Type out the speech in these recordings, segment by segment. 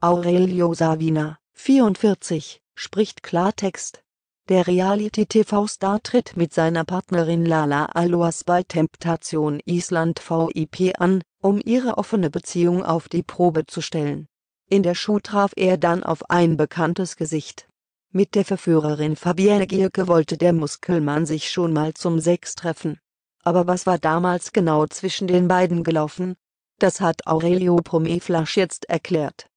Aurelio Savina, 44, spricht Klartext. Der Reality-TV-Star tritt mit seiner Partnerin Lala Aloas bei Temptation Island VIP an, um ihre offene Beziehung auf die Probe zu stellen. In der Schuh traf er dann auf ein bekanntes Gesicht. Mit der Verführerin Fabienne Gierke wollte der Muskelmann sich schon mal zum Sex treffen. Aber was war damals genau zwischen den beiden gelaufen? Das hat Aurelio Promeflasch jetzt erklärt.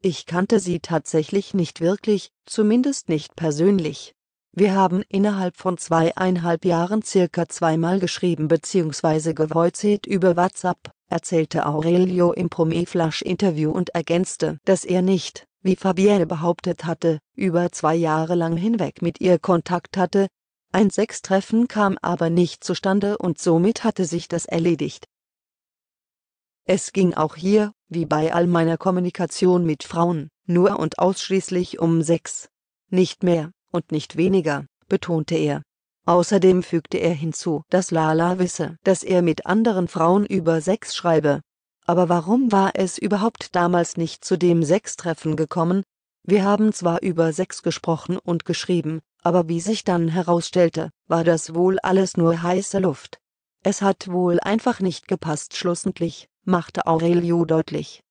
Ich kannte sie tatsächlich nicht wirklich, zumindest nicht persönlich. Wir haben innerhalb von zweieinhalb Jahren circa zweimal geschrieben bzw. gevoicet über WhatsApp, erzählte Aurelio im Promeflash-Interview und ergänzte, dass er nicht, wie Fabienne behauptet hatte, über zwei Jahre lang hinweg mit ihr Kontakt hatte. Ein Sechstreffen kam aber nicht zustande und somit hatte sich das erledigt. Es ging auch hier wie bei all meiner Kommunikation mit Frauen, nur und ausschließlich um Sex. Nicht mehr und nicht weniger, betonte er. Außerdem fügte er hinzu, dass Lala wisse, dass er mit anderen Frauen über Sex schreibe. Aber warum war es überhaupt damals nicht zu dem Sextreffen gekommen? Wir haben zwar über Sex gesprochen und geschrieben, aber wie sich dann herausstellte, war das wohl alles nur heiße Luft. Es hat wohl einfach nicht gepasst schlussendlich machte Aurelio deutlich